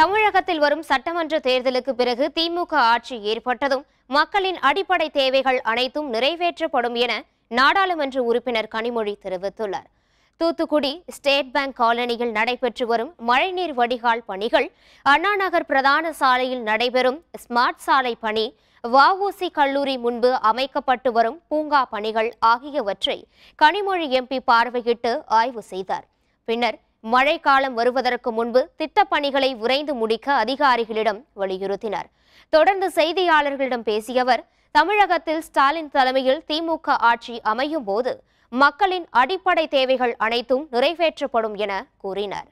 தமிழகத்தில் வரும் சட்டமன்ற தேர்தலுக்கு பிறகு திமுக ஆட்சி ஏற்பட்டதும் மக்களின் அடிப்படை தேவைகள் அனைத்தும் நிறைவேற்றப்படும் என நாடாளுமன்ற உறுப்பினர் கனிமொழி தெரிவித்துள்ளார் தூத்துக்குடி ஸ்டேட் பேங்க் காலனியில் நடைபெற்று வரும் மழைநீர் வடிகால் பணிகள் அண்ணாநகர் பிரதான சாலையில் நடைபெறும் ஸ்மார்ட் சாலை பணி வஉசி கல்லூரி முன்பு அமைக்கப்பட்டு வரும் பூங்கா பணிகள் ஆகியவற்றை கனிமொழி எம்பி பார்வையிட்டு ஆய்வு செய்தார் பின்னர் மழைக்காலம் வருவதற்கு முன்பு திட்டப்பணிகளை விரைந்து முடிக்க அதிகாரிகளிடம் வலியுறுத்தினர் தொடர்ந்து செய்தியாளர்களிடம் பேசிய அவர் தமிழகத்தில் ஸ்டாலின் தலைமையில் திமுக ஆட்சி அமையும் போது மக்களின் அடிப்படை தேவைகள் அனைத்தும் நிறைவேற்றப்படும் என கூறினார்